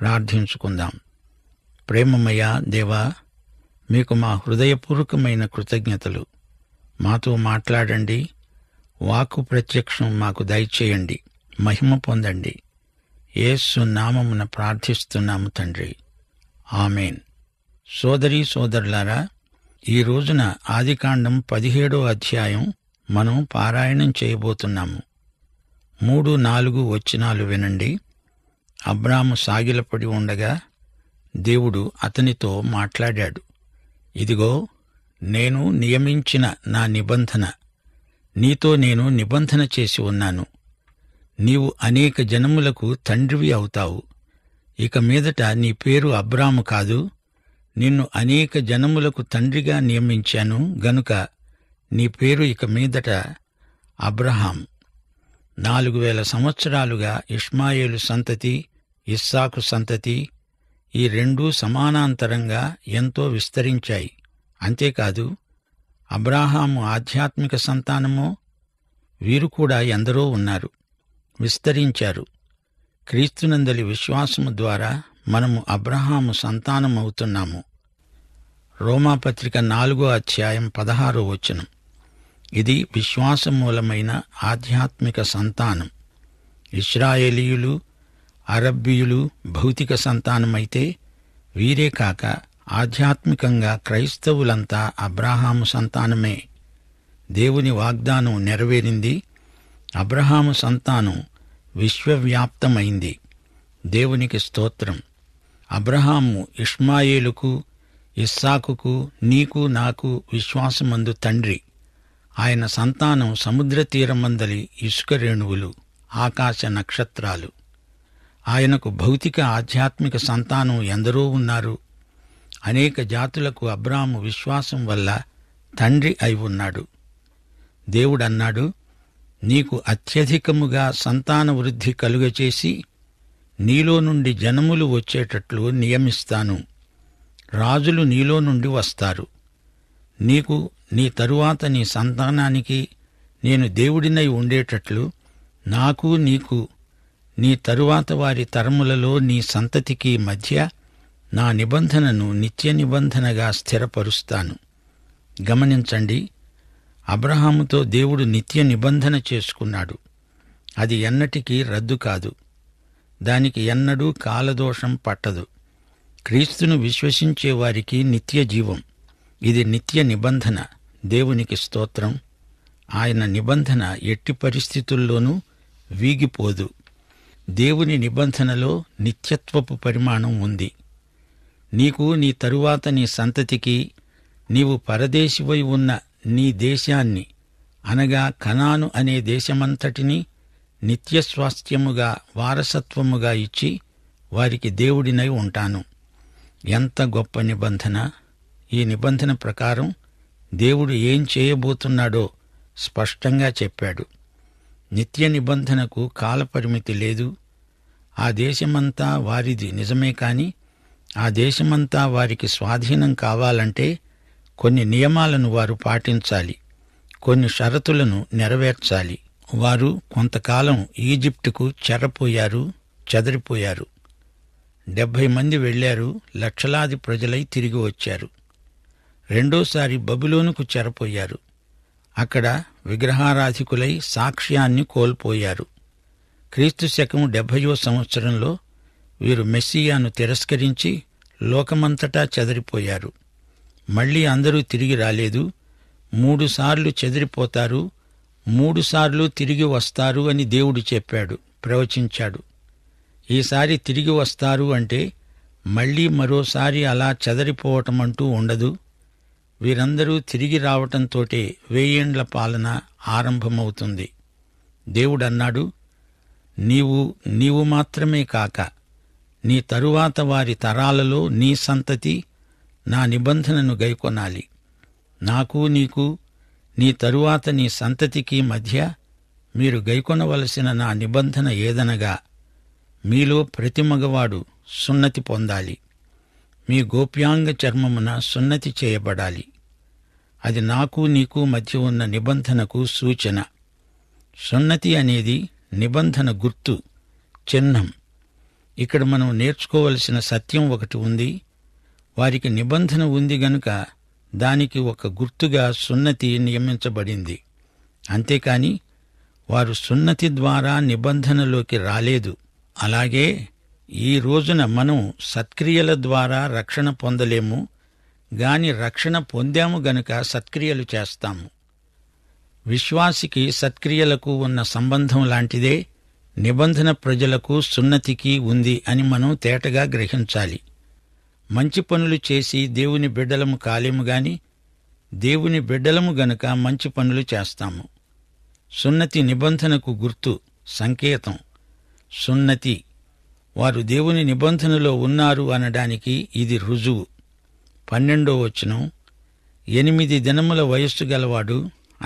ప్రార్థించుకుందాం ప్రేమమయ దేవా మీకు మా హృదయపూర్వకమైన కృతజ్ఞతలు మాతో మాట్లాడండి వాకు ప్రత్యక్షం మాకు దయచేయండి మహిమ పొందండి ఏసు నామమున ప్రార్థిస్తున్నాము తండ్రి ఆమెన్ సోదరీ సోదరులారా ఈ రోజున ఆదికాండం పదిహేడో అధ్యాయం మనం పారాయణం చేయబోతున్నాము మూడు నాలుగు వచ్చినాలు వినండి అబ్రాము సాగిలపడి ఉండగా దేవుడు అతనితో మాట్లాడాడు ఇదిగో నేను నియమించిన నా నిబంధన నీతో నేను నిబంధన చేసి ఉన్నాను నీవు అనేక జనములకు తండ్రివి అవుతావు ఇక మీదట నీ పేరు అబ్రాము కాదు నిన్ను అనేక జనములకు తండ్రిగా నియమించాను గనుక నీ పేరు ఇక మీదట అబ్రహాం నాలుగు వేల సంవత్సరాలుగా ఇష్మాయేలు సంతతి ఇస్సాకు సంతతి ఈ రెండూ సమానాంతరంగా ఎంతో విస్తరించాయి అంతేకాదు అబ్రాహాము ఆధ్యాత్మిక సంతానమో వీరు కూడా ఎందరో ఉన్నారు విస్తరించారు క్రీస్తునందలి విశ్వాసము ద్వారా మనము అబ్రహాము సంతానమవుతున్నాము రోమాపత్రిక నాలుగో అధ్యాయం పదహారో వచనం ఇది విశ్వాసమూలమైన ఆధ్యాత్మిక సంతానం ఇస్రాయేలీయులు అరబ్బీయులు భౌతిక సంతానమైతే వీరే కాక ఆధ్యాత్మికంగా క్రైస్తవులంతా అబ్రహాము సంతానమే దేవుని వాగ్దానం నెరవేరింది అబ్రహాము సంతానం విశ్వవ్యాప్తమైంది దేవునికి స్తోత్రం అబ్రహాము ఇష్మాయేలుకు ఇస్సాకుకు నీకు నాకు విశ్వాసమందు తండ్రి ఆయన సంతానం సముద్ర తీరమందలి ఇసుక రేణువులు ఆకాశ నక్షత్రాలు ఆయనకు భౌతిక ఆధ్యాత్మిక సంతానం ఎందరో ఉన్నారు అనేక జాతులకు అబ్రాము విశ్వాసం వల్ల తండ్రి అయి ఉన్నాడు దేవుడన్నాడు నీకు అత్యధికముగా సంతాన వృద్ధి కలుగచేసి నీలో నుండి జనములు వచ్చేటట్లు నియమిస్తాను రాజులు నీలో నుండి వస్తారు నీకు నీ తరువాత నీ సంతానానికి నేను దేవుడినై ఉండేటట్లు నాకు నీకు నీ తరువాత వారి తరములలో నీ సంతతికి మధ్య నా నిబంధనను నిత్య నిబంధనగా స్థిరపరుస్తాను గమనించండి అబ్రహాముతో దేవుడు నిత్య నిబంధన చేసుకున్నాడు అది ఎన్నటికీ రద్దు కాదు దానికి ఎన్నడూ కాలదోషం పట్టదు క్రీస్తును విశ్వసించే వారికి నిత్య జీవం ఇది నిత్య నిబంధన దేవునికి స్తోత్రం ఆయన నిబంధన ఎట్టి పరిస్థితుల్లోనూ వీగిపోదు దేవుని నిబంధనలో నిత్యత్వపు పరిమాణం ఉంది నీకు నీ తరువాత నీ సంతతికి నీవు పరదేశివై ఉన్న నీ దేశాన్ని అనగా కనాను అనే దేశమంతటినీ నిత్యస్వాస్థ్యముగా వారసత్వముగా ఇచ్చి వారికి దేవుడినై ఉంటాను ఎంత గొప్ప నిబంధన ఈ నిబంధన ప్రకారం దేవుడు ఏం చేయబోతున్నాడో స్పష్టంగా చెప్పాడు నిత్య నిబంధనకు కాలపరిమితి లేదు ఆ దేశమంతా వారిది నిజమే కాని ఆ దేశమంతా వారికి స్వాధీనం కావాలంటే కొన్ని నియమాలను వారు పాటించాలి కొన్ని షరతులను నెరవేర్చాలి వారు కొంతకాలం ఈజిప్టుకు చెరపోయారు చెదరిపోయారు డెబ్భై మంది వెళ్లారు లక్షలాది ప్రజలై తిరిగి వచ్చారు రెండోసారి బబులోనుకు చెరపోయారు అక్కడ విగ్రహారాధికులై సాక్ష్యాన్ని కోల్పోయారు క్రీస్తు శకం డెబ్భయో సంవత్సరంలో వీరు మెస్సియాను తిరస్కరించి లోకమంతటా చెదిరిపోయారు మళ్లీ అందరూ తిరిగి రాలేదు మూడుసార్లు చెదిరిపోతారు మూడుసార్లు తిరిగి వస్తారు అని దేవుడు చెప్పాడు ప్రవచించాడు ఈసారి తిరిగి వస్తారు అంటే మళ్లీ మరోసారి అలా చెదరిపోవటం అంటూ ఉండదు వీరందరూ తిరిగి రావటంతోటే వేయేండ్ల పాలన ఆరంభమవుతుంది దేవుడన్నాడు నీవు నీవు మాత్రమే కాక నీ తరువాత వారి తరాలలో నీ సంతతి నా నిబంధనను గైకొనాలి నాకు నీకు నీ తరువాత నీ సంతతికి మధ్య మీరు గైకొనవలసిన నా నిబంధన ఏదనగా మీలో ప్రతి మగవాడు సున్నతి పొందాలి మీ గోప్యాంగ చర్మమున సున్నతి చేయబడాలి అది నాకు నీకు మధ్య ఉన్న నిబంధనకు సూచన సున్నతి అనేది నిబంధన గుర్తు చిహ్నం ఇక్కడ మనం నేర్చుకోవలసిన సత్యం ఒకటి ఉంది వారికి నిబంధన ఉంది గనుక దానికి ఒక గుర్తుగా సున్నతి నియమించబడింది అంతేకాని వారు సున్నతి ద్వారా నిబంధనలోకి రాలేదు అలాగే ఈ రోజున మనం సత్క్రియల ద్వారా రక్షణ పొందలేము గాని రక్షణ పొందాము గనుక సత్క్రియలు చేస్తాము విశ్వాసికి సత్క్రియలకు ఉన్న సంబంధం లాంటిదే నిబంధన ప్రజలకు సున్నతికి ఉంది అని మనం తేటగా గ్రహించాలి మంచి పనులు చేసి దేవుని బిడ్డలము కాలేము గాని దేవుని బిడ్డలము గనుక మంచి పనులు చేస్తాము సున్నతి నిబంధనకు గుర్తు సంకేతం సున్నతి వారు దేవుని నిబంధనలో ఉన్నారు అనడానికి ఇది రుజువు పన్నెండో వచనం ఎనిమిది దినముల వయస్సు గలవాడు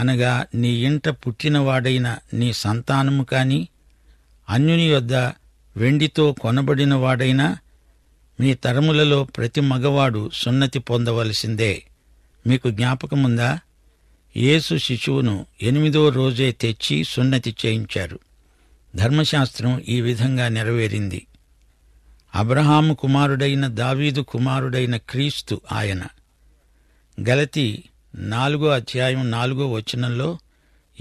అనగా నీ ఇంట పుట్టినవాడైన నీ సంతానము కాని అన్యుని యొద్ద వెండితో కొనబడినవాడైనా మీ తరములలో ప్రతి మగవాడు సున్నతి పొందవలసిందే మీకు జ్ఞాపకముందా యేసు శిశువును ఎనిమిదో రోజే తెచ్చి సున్నతి చేయించారు ధర్మశాస్త్రం ఈ విధంగా నెరవేరింది అబ్రహాము కుమారుడైన దావీదు కుమారుడైన క్రీస్తు ఆయన గలతి నాలుగో అధ్యాయం నాలుగో వచనంలో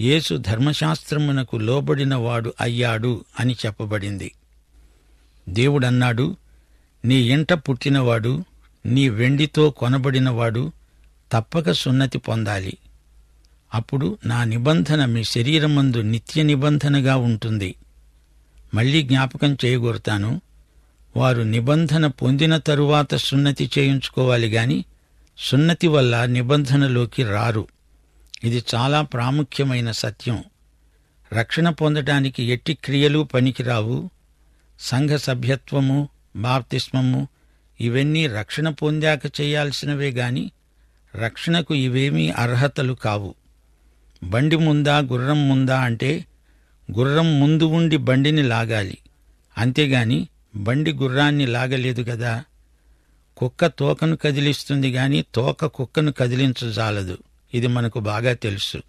యేసు ధర్మశాస్త్రమునకు లోబడినవాడు అయ్యాడు అని చెప్పబడింది దేవుడన్నాడు నీ ఇంట పుట్టినవాడు నీ వెండితో కొనబడినవాడు తప్పక సున్నతి పొందాలి అప్పుడు నా నిబంధన మీ శరీరమందు నిత్య నిబంధనగా ఉంటుంది మళ్ళీ జ్ఞాపకం చేయగోరుతాను వారు నిబంధన పొందిన తరువాత సున్నతి చేయించుకోవాలి గాని సున్నతి వల్ల నిబంధనలోకి రారు ఇది చాలా ప్రాముఖ్యమైన సత్యం రక్షణ పొందటానికి ఎట్టి క్రియలు పనికిరావు సంఘ సభ్యత్వము బాప్తిస్మము ఇవన్నీ రక్షణ పొందాక చేయాల్సినవే గాని రక్షణకు ఇవేమీ అర్హతలు కావు బండి ముందా గుర్రం ముందా అంటే గుర్రం ముందు ఉండి బండిని లాగాలి అంతేగాని బండి గుర్రాన్ని లాగలేదు గదా కుక్క తోకను కదిలిస్తుంది గాని తోక కుక్కను కదిలించజాలదు ఇది మనకు బాగా తెలుసు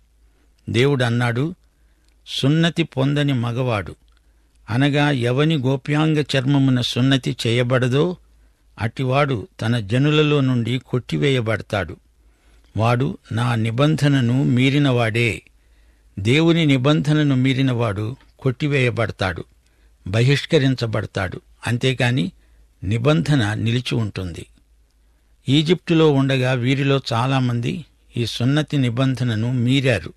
దేవుడు అన్నాడు సున్నతి పొందని మగవాడు అనగా ఎవని గోప్యాంగ చర్మమున సున్నతి చేయబడదో అటివాడు తన జనులలో నుండి కొట్టివేయబడతాడు వాడు నా నిబంధనను మీరినవాడే దేవుని నిబంధనను మీరినవాడు కొట్టివేయబడతాడు బహిష్కరించబడతాడు అంతేకాని నిబంధన నిలిచి ఉంటుంది ఈజిప్టులో ఉండగా వీరిలో చాలామంది ఈ సున్నతి నిబంధనను మీరారు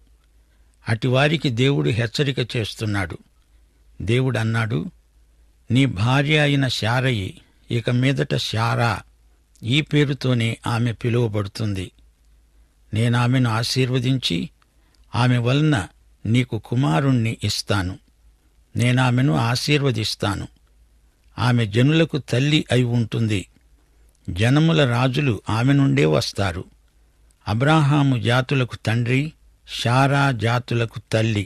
అటివారికి దేవుడు హెచ్చరిక చేస్తున్నాడు దేవుడన్నాడు నీ భార్య అయిన శారయి ఇక మీదట శారా ఈ పేరుతోనే ఆమె పిలువబడుతుంది నేనామెను ఆశీర్వదించి ఆమె వలన నీకు కుమారుణ్ణి ఇస్తాను నేనామెను ఆశీర్వదిస్తాను ఆమె జనులకు తల్లి అయి ఉంటుంది జనముల రాజులు ఆమె నుండే వస్తారు అబ్రాహాము జాతులకు తండ్రి షారా జాతులకు తల్లి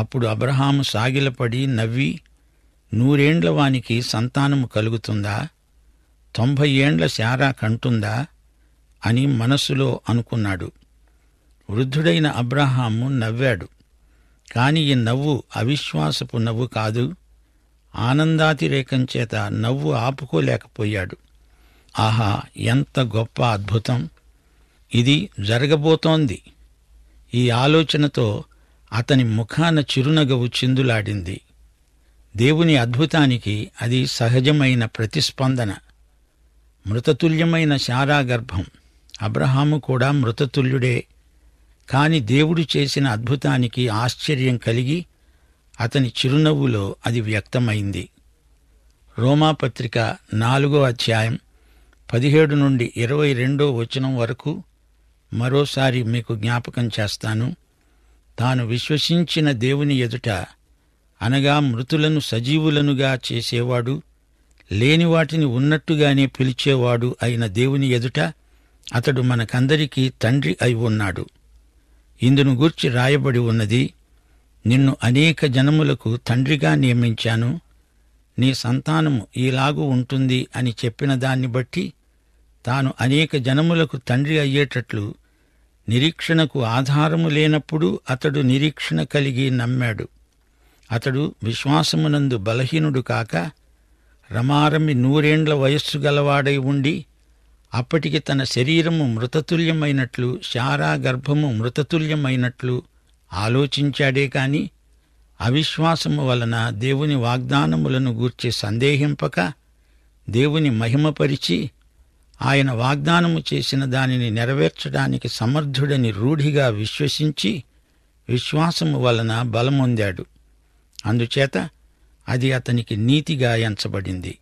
అప్పుడు అబ్రహాము సాగిలపడి నవ్వి నూరేండ్ల వానికి సంతానము కలుగుతుందా తొంభై ఏండ్ల శారా కంటుందా అని మనస్సులో అనుకున్నాడు వృద్ధుడైన అబ్రహాము నవ్వాడు కాని ఈ నవ్వు అవిశ్వాసపు నవ్వు కాదు ఆనందాతిరేకంచేత నవ్వు ఆపుకోలేకపోయాడు ఆహా ఎంత గొప్ప అద్భుతం ఇది జరగబోతోంది ఈ ఆలోచనతో అతని ముఖాన చిరునగవు చిందులాడింది దేవుని అద్భుతానికి అది సహజమైన ప్రతిస్పందన మృతతుల్యమైన శారాగర్భం అబ్రహాము కూడా మృతతుల్యుడే కాని దేవుడు చేసిన అద్భుతానికి ఆశ్చర్యం కలిగి అతని చిరునవ్వులో అది వ్యక్తమైంది రోమాపత్రిక నాలుగో అధ్యాయం పదిహేడు నుండి ఇరవై రెండో వచనం వరకు మరోసారి మీకు జ్ఞాపకం చేస్తాను తాను విశ్వసించిన దేవుని ఎదుట అనగా మృతులను సజీవులనుగా చేసేవాడు లేని వాటిని ఉన్నట్టుగానే పిలిచేవాడు అయిన దేవుని ఎదుట అతడు మనకందరికీ తండ్రి అయి ఉన్నాడు ఇందును గూర్చి రాయబడి ఉన్నది నిన్ను అనేక జనములకు తండ్రిగా నియమించాను నీ సంతానము ఈలాగు ఉంటుంది అని చెప్పిన దాన్ని బట్టి తాను అనేక జనములకు తండ్రి అయ్యేటట్లు నిరీక్షణకు ఆధారము లేనప్పుడు అతడు నిరీక్షణ కలిగి నమ్మాడు అతడు విశ్వాసమునందు బలహీనుడు కాక రమారమి నూరేండ్ల వయస్సు గలవాడై ఉండి అప్పటికి తన శరీరము మృతతుల్యమైనట్లు శారా గర్భము మృతతుల్యమైనట్లు ఆలోచించాడే కాని అవిశ్వాసము వలన దేవుని వాగ్దానములను గూర్చి సందేహింపక దేవుని మహిమపరిచి ఆయన వాగ్దానము చేసిన దానిని నెరవేర్చడానికి సమర్థుడని రూఢిగా విశ్వసించి విశ్వాసము వలన బలమొందాడు అందుచేత అది అతనికి నీతిగా ఎంచబడింది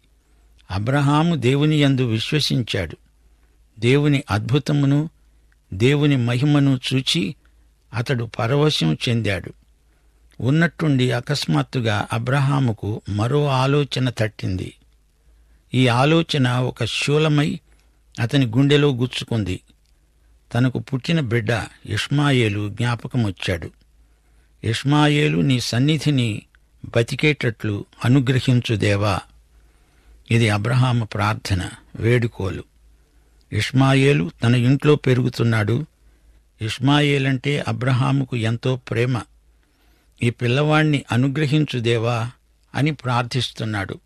అబ్రహాము దేవుని యందు విశ్వసించాడు దేవుని అద్భుతమును దేవుని మహిమను చూచి అతడు పరవశం చెందాడు ఉన్నట్టుండి అకస్మాత్తుగా అబ్రహాముకు మరో ఆలోచన తట్టింది ఈ ఆలోచన ఒక శూలమై అతని గుండెలో గుచ్చుకుంది తనకు పుట్టిన బిడ్డ ఇష్మాయేలు జ్ఞాపకమొచ్చాడు ఇష్మాయేలు నీ సన్నిధిని బతికేటట్లు అనుగ్రహించుదేవా ఇది అబ్రహాము ప్రార్థన వేడుకోలు ఇష్మాయేలు తన ఇంట్లో పెరుగుతున్నాడు ఇష్మాయేలంటే అబ్రహాముకు ఎంతో ప్రేమ ఈ పిల్లవాణ్ణి అనుగ్రహించు దేవా అని ప్రార్థిస్తున్నాడు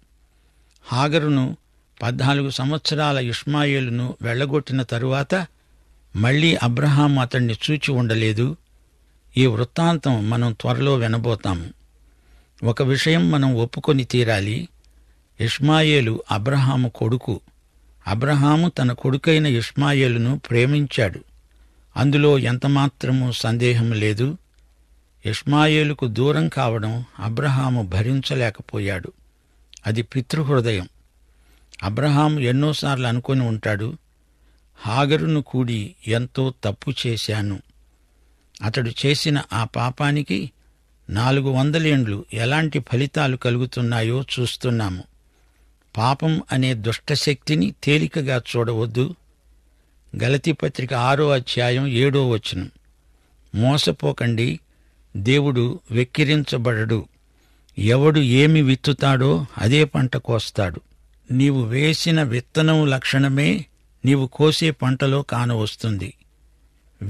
హాగరును పద్నాలుగు సంవత్సరాల ఇష్మాయేలును వెళ్లగొట్టిన తరువాత మళ్లీ అబ్రహాం అతణ్ణి చూచి ఉండలేదు ఈ వృత్తాంతం మనం త్వరలో వినబోతాము ఒక విషయం మనం ఒప్పుకొని తీరాలి ఇష్మాయేలు అబ్రహాము కొడుకు అబ్రహాము తన కొడుకైన ఇష్మాయేలును ప్రేమించాడు అందులో ఎంతమాత్రము సందేహం లేదు ఇష్మాయేలుకు దూరం కావడం అబ్రహాము భరించలేకపోయాడు అది పితృహృదయం అబ్రహాం ఎన్నోసార్లు అనుకుని ఉంటాడు హాగరును కూడి ఎంతో తప్పు చేశాను అతడు చేసిన ఆ పాపానికి నాలుగు వందలేండ్లు ఎలాంటి ఫలితాలు కలుగుతున్నాయో చూస్తున్నాము పాపం అనే దుష్టశక్తిని తేలికగా చూడవద్దు పత్రిక ఆరో అధ్యాయం ఏడో వచనం మోసపోకండి దేవుడు వెక్కిరించబడడు ఎవడు ఏమి విత్తుతాడో అదే పంట కోస్తాడు నీవు వేసిన విత్తనం లక్షణమే నీవు కోసే పంటలో కానవస్తుంది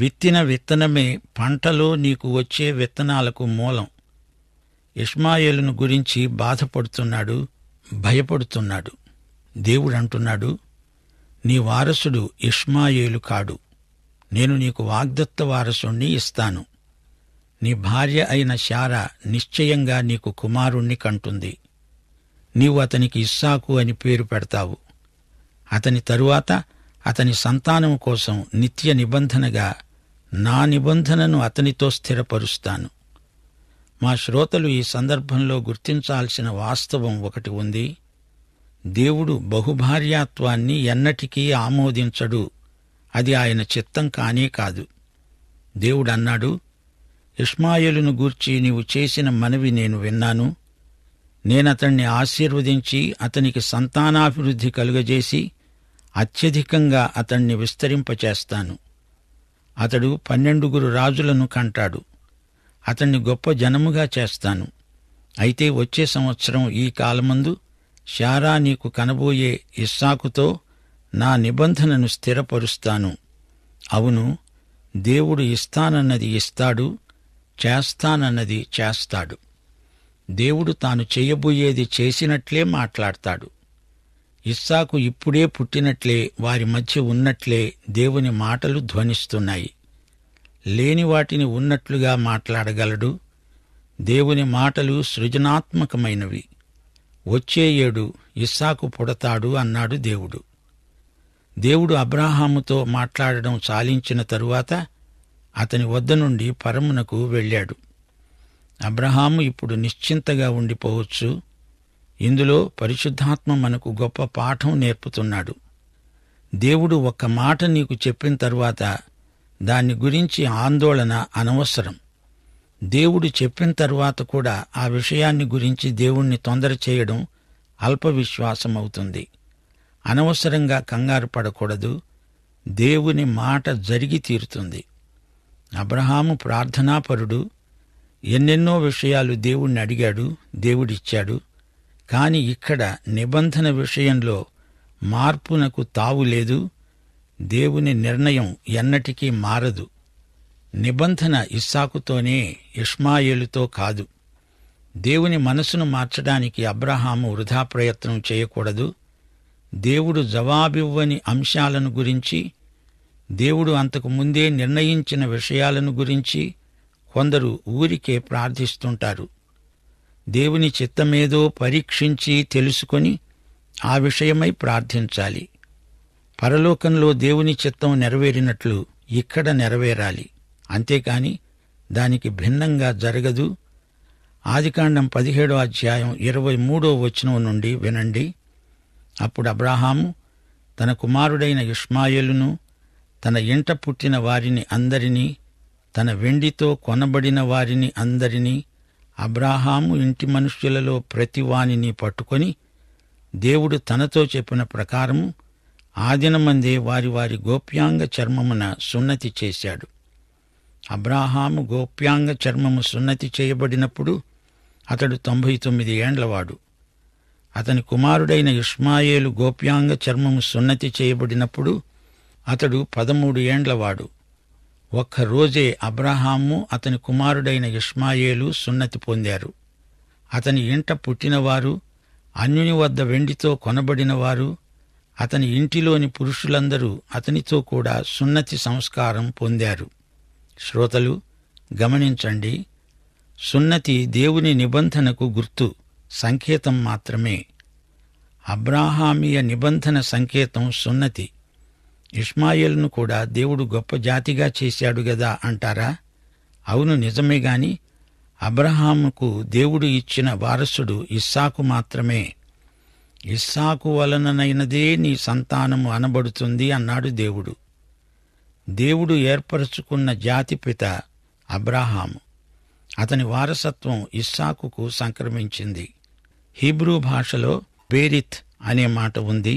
విత్తిన విత్తనమే పంటలో నీకు వచ్చే విత్తనాలకు మూలం ఇష్మాయేలును గురించి బాధపడుతున్నాడు భయపడుతున్నాడు దేవుడంటున్నాడు నీ వారసుడు ఇష్మాయేలు కాడు నేను నీకు వాగ్దత్త వారసుణ్ణి ఇస్తాను నీ భార్య అయిన శారా నిశ్చయంగా నీకు కుమారుణ్ణి కంటుంది నీవు అతనికి ఇస్సాకు అని పేరు పెడతావు అతని తరువాత అతని సంతానం కోసం నిత్య నిబంధనగా నా నిబంధనను అతనితో స్థిరపరుస్తాను మా శ్రోతలు ఈ సందర్భంలో గుర్తించాల్సిన వాస్తవం ఒకటి ఉంది దేవుడు బహుభార్యాత్వాన్ని ఎన్నటికీ ఆమోదించడు అది ఆయన చిత్తం కానే కాదు దేవుడన్నాడు ఇష్మాయులును గూర్చి నీవు చేసిన మనవి నేను విన్నాను నేనతణ్ణి ఆశీర్వదించి అతనికి సంతానాభివృద్ధి కలుగజేసి అత్యధికంగా అతణ్ణి విస్తరింపచేస్తాను అతడు పన్నెండుగురు రాజులను కంటాడు అతన్ని గొప్ప జనముగా చేస్తాను అయితే వచ్చే సంవత్సరం ఈ కాలమందు శారా నీకు కనబోయే ఇస్సాకుతో నా నిబంధనను స్థిరపరుస్తాను అవును దేవుడు ఇస్తానన్నది ఇస్తాడు చేస్తానన్నది చేస్తాడు దేవుడు తాను చేయబోయేది చేసినట్లే మాట్లాడతాడు ఇస్సాకు ఇప్పుడే పుట్టినట్లే వారి మధ్య ఉన్నట్లే దేవుని మాటలు ధ్వనిస్తున్నాయి లేని వాటిని ఉన్నట్లుగా మాట్లాడగలడు దేవుని మాటలు సృజనాత్మకమైనవి వచ్చే ఏడు ఇస్సాకు పుడతాడు అన్నాడు దేవుడు దేవుడు అబ్రాహాముతో మాట్లాడడం చాలించిన తరువాత అతని వద్ద నుండి పరమునకు వెళ్ళాడు అబ్రహాము ఇప్పుడు నిశ్చింతగా ఉండిపోవచ్చు ఇందులో పరిశుద్ధాత్మ మనకు గొప్ప పాఠం నేర్పుతున్నాడు దేవుడు ఒక్క మాట నీకు చెప్పిన తరువాత దాని గురించి ఆందోళన అనవసరం దేవుడు చెప్పిన తరువాత కూడా ఆ విషయాన్ని గురించి దేవుణ్ణి తొందర చేయడం అల్పవిశ్వాసమవుతుంది అవుతుంది అనవసరంగా కంగారు పడకూడదు దేవుని మాట జరిగి తీరుతుంది అబ్రహాము ప్రార్థనాపరుడు ఎన్నెన్నో విషయాలు దేవుణ్ణి అడిగాడు దేవుడిచ్చాడు కాని ఇక్కడ నిబంధన విషయంలో మార్పునకు తావు లేదు దేవుని నిర్ణయం ఎన్నటికీ మారదు నిబంధన ఇస్సాకుతోనే ఇష్మాయేలుతో కాదు దేవుని మనసును మార్చడానికి అబ్రహాము వృధా ప్రయత్నం చేయకూడదు దేవుడు జవాబివ్వని అంశాలను గురించి దేవుడు అంతకు ముందే నిర్ణయించిన విషయాలను గురించి కొందరు ఊరికే ప్రార్థిస్తుంటారు దేవుని చిత్తమేదో పరీక్షించి తెలుసుకొని ఆ విషయమై ప్రార్థించాలి పరలోకంలో దేవుని చిత్తం నెరవేరినట్లు ఇక్కడ నెరవేరాలి అంతేకాని దానికి భిన్నంగా జరగదు ఆదికాండం పదిహేడో అధ్యాయం ఇరవై మూడో వచనం నుండి వినండి అప్పుడు అబ్రాహాము తన కుమారుడైన ఇష్మాయిలును తన ఇంట పుట్టిన వారిని అందరినీ తన వెండితో కొనబడిన వారిని అందరినీ అబ్రాహాము ఇంటి మనుష్యులలో ప్రతివానిని పట్టుకొని దేవుడు తనతో చెప్పిన ప్రకారము ఆదినమందే వారి వారి గోప్యాంగ చర్మమున సున్నతి చేశాడు అబ్రాహాము గోప్యాంగ చర్మము సున్నతి చేయబడినప్పుడు అతడు తొంభై తొమ్మిది ఏండ్లవాడు అతని కుమారుడైన ఇష్మాయేలు గోప్యాంగ చర్మము సున్నతి చేయబడినప్పుడు అతడు పదమూడు ఏండ్లవాడు ఒక్కరోజే అబ్రహాము అతని కుమారుడైన ఇష్మాయేలు సున్నతి పొందారు అతని ఇంట పుట్టినవారు అన్యుని వద్ద వెండితో కొనబడినవారు అతని ఇంటిలోని పురుషులందరూ అతనితో కూడా సున్నతి సంస్కారం పొందారు శ్రోతలు గమనించండి సున్నతి దేవుని నిబంధనకు గుర్తు సంకేతం మాత్రమే అబ్రాహామీయ నిబంధన సంకేతం సున్నతి ఇష్మాయిల్ను కూడా దేవుడు గొప్ప జాతిగా చేశాడు గదా అంటారా అవును నిజమే గాని అబ్రహాముకు దేవుడు ఇచ్చిన వారసుడు ఇస్సాకు మాత్రమే ఇస్సాకు వలననైనదే నీ సంతానము అనబడుతుంది అన్నాడు దేవుడు దేవుడు ఏర్పరచుకున్న జాతిపిత అబ్రాహాము అతని వారసత్వం ఇస్సాకుకు సంక్రమించింది హీబ్రూ భాషలో బేరిత్ అనే మాట ఉంది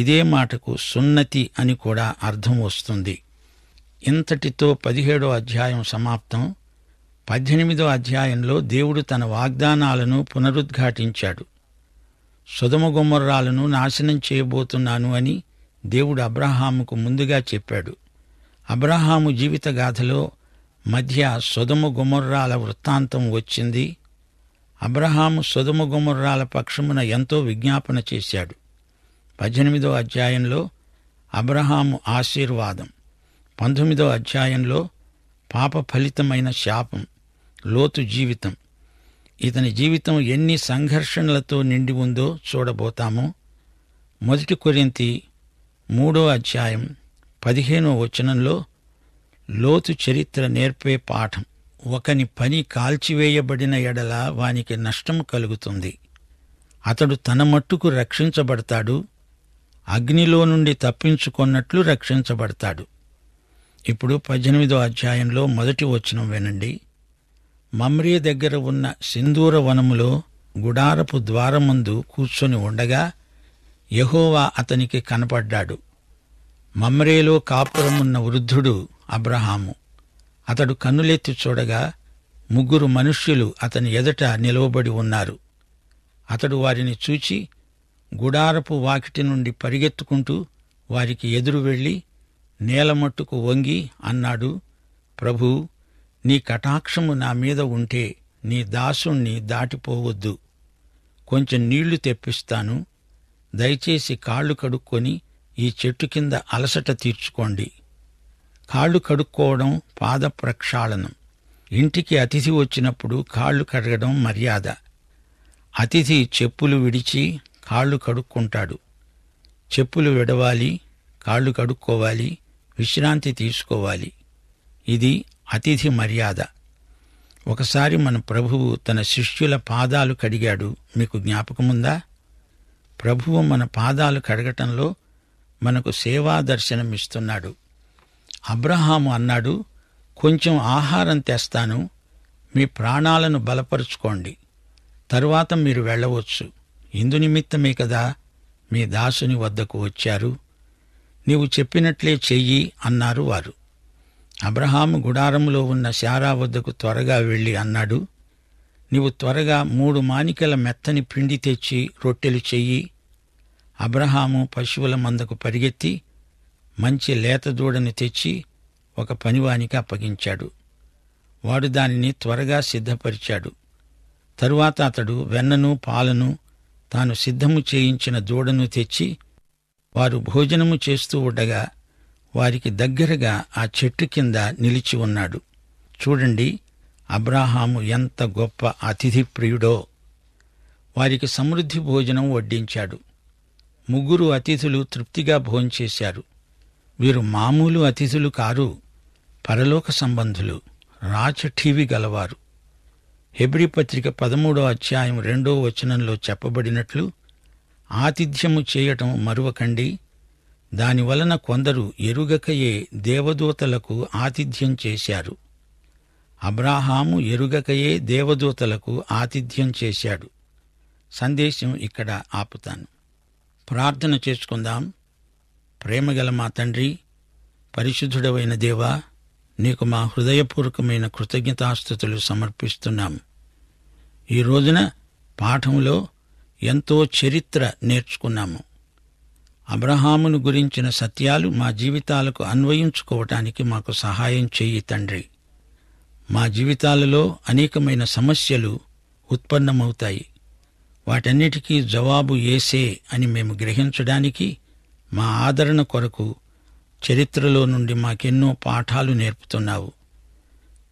ఇదే మాటకు సున్నతి అని కూడా అర్థం వస్తుంది ఇంతటితో పదిహేడో అధ్యాయం సమాప్తం పద్దెనిమిదో అధ్యాయంలో దేవుడు తన వాగ్దానాలను పునరుద్ఘాటించాడు సుధమగుమ్మరాలను నాశనం చేయబోతున్నాను అని దేవుడు అబ్రహాముకు ముందుగా చెప్పాడు అబ్రహాము జీవితగాథలో మధ్య సుధమ గుమర్రాల వృత్తాంతం వచ్చింది అబ్రహాము సుధమ గుమర్రాల పక్షమున ఎంతో విజ్ఞాపన చేశాడు పద్దెనిమిదో అధ్యాయంలో అబ్రహాము ఆశీర్వాదం పంతొమ్మిదో అధ్యాయంలో పాప ఫలితమైన శాపం లోతు జీవితం ఇతని జీవితం ఎన్ని సంఘర్షణలతో నిండి ఉందో చూడబోతాము మొదటి కొరింతి మూడో అధ్యాయం పదిహేనో వచనంలో లోతు చరిత్ర నేర్పే పాఠం ఒకని పని కాల్చివేయబడిన ఎడల వానికి నష్టం కలుగుతుంది అతడు తన మట్టుకు రక్షించబడతాడు అగ్నిలో నుండి తప్పించుకున్నట్లు రక్షించబడతాడు ఇప్పుడు పద్దెనిమిదో అధ్యాయంలో మొదటి వచనం వినండి మమ్రీ దగ్గర ఉన్న సింధూర వనములో గుడారపు ద్వారముందు కూర్చొని ఉండగా యహోవా అతనికి కనపడ్డాడు మమ్రేలో కాపురమున్న వృద్ధుడు అబ్రహాము అతడు కన్నులెత్తి చూడగా ముగ్గురు మనుష్యులు అతని ఎదట నిలవబడి ఉన్నారు అతడు వారిని చూచి గుడారపు వాకిటి నుండి పరిగెత్తుకుంటూ వారికి ఎదురు వెళ్ళి నేలమట్టుకు వంగి అన్నాడు ప్రభూ నీ కటాక్షము నా మీద ఉంటే నీ దాసుణ్ణి దాటిపోవద్దు కొంచెం నీళ్లు తెప్పిస్తాను దయచేసి కాళ్ళు కడుక్కొని ఈ చెట్టు కింద అలసట తీర్చుకోండి కాళ్ళు కడుక్కోవడం పాద ప్రక్షాళనం ఇంటికి అతిథి వచ్చినప్పుడు కాళ్ళు కడగడం మర్యాద అతిథి చెప్పులు విడిచి కాళ్ళు కడుక్కుంటాడు చెప్పులు విడవాలి కాళ్ళు కడుక్కోవాలి విశ్రాంతి తీసుకోవాలి ఇది అతిథి మర్యాద ఒకసారి మన ప్రభువు తన శిష్యుల పాదాలు కడిగాడు మీకు జ్ఞాపకముందా ప్రభువు మన పాదాలు కడగటంలో మనకు సేవా దర్శనమిస్తున్నాడు అబ్రహాము అన్నాడు కొంచెం ఆహారం తెస్తాను మీ ప్రాణాలను బలపరుచుకోండి తరువాత మీరు వెళ్ళవచ్చు ఇందు నిమిత్తమే కదా మీ దాసుని వద్దకు వచ్చారు నీవు చెప్పినట్లే చెయ్యి అన్నారు వారు అబ్రహాము గుడారంలో ఉన్న శారా వద్దకు త్వరగా వెళ్ళి అన్నాడు నీవు త్వరగా మూడు మానికల మెత్తని పిండి తెచ్చి రొట్టెలు చెయ్యి అబ్రహాము పశువుల మందకు పరిగెత్తి మంచి లేత దూడను తెచ్చి ఒక పనివానికి అప్పగించాడు వాడు దానిని త్వరగా సిద్ధపరిచాడు తరువాత అతడు వెన్నను పాలను తాను సిద్ధము చేయించిన దూడను తెచ్చి వారు భోజనము చేస్తూ ఉండగా వారికి దగ్గరగా ఆ చెట్టు కింద నిలిచి ఉన్నాడు చూడండి అబ్రాహాము ఎంత గొప్ప అతిథి ప్రియుడో వారికి సమృద్ధి భోజనం వడ్డించాడు ముగ్గురు అతిథులు తృప్తిగా భోంచేశారు వీరు మామూలు అతిథులు కారు పరలోక సంబంధులు రాచఠీవి గలవారు హెబ్రి పత్రిక పదమూడో అధ్యాయం రెండో వచనంలో చెప్పబడినట్లు ఆతిథ్యము చేయటం మరువకండి దానివలన కొందరు ఎరుగకయే దేవదూతలకు ఆతిథ్యం చేశారు అబ్రాహాము ఎరుగకయే దేవదూతలకు ఆతిథ్యం చేశాడు సందేశం ఇక్కడ ఆపుతాను ప్రార్థన చేసుకుందాం ప్రేమగల మా తండ్రి పరిశుద్ధుడవైన దేవా నీకు మా హృదయపూర్వకమైన కృతజ్ఞతాస్థుతులు సమర్పిస్తున్నాం ఈ రోజున పాఠంలో ఎంతో చరిత్ర నేర్చుకున్నాము అబ్రహామును గురించిన సత్యాలు మా జీవితాలకు అన్వయించుకోవటానికి మాకు సహాయం చేయి తండ్రి మా జీవితాలలో అనేకమైన సమస్యలు ఉత్పన్నమవుతాయి వాటన్నిటికీ జవాబు ఏసే అని మేము గ్రహించడానికి మా ఆదరణ కొరకు చరిత్రలో నుండి మాకెన్నో పాఠాలు నేర్పుతున్నావు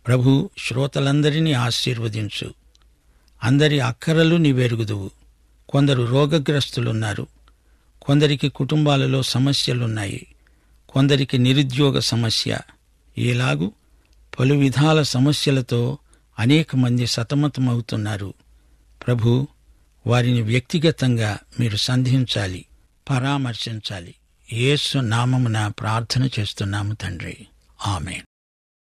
ప్రభు శ్రోతలందరినీ ఆశీర్వదించు అందరి అక్కరలు నీవెరుగుదువు కొందరు రోగగ్రస్తులున్నారు కొందరికి కుటుంబాలలో సమస్యలున్నాయి కొందరికి నిరుద్యోగ సమస్య ఏలాగు పలు విధాల సమస్యలతో అనేక మంది సతమతమవుతున్నారు ప్రభు వారిని వ్యక్తిగతంగా మీరు సంధించాలి పరామర్శించాలి యేసు నామమున ప్రార్థన చేస్తున్నాము తండ్రి ఆమెన్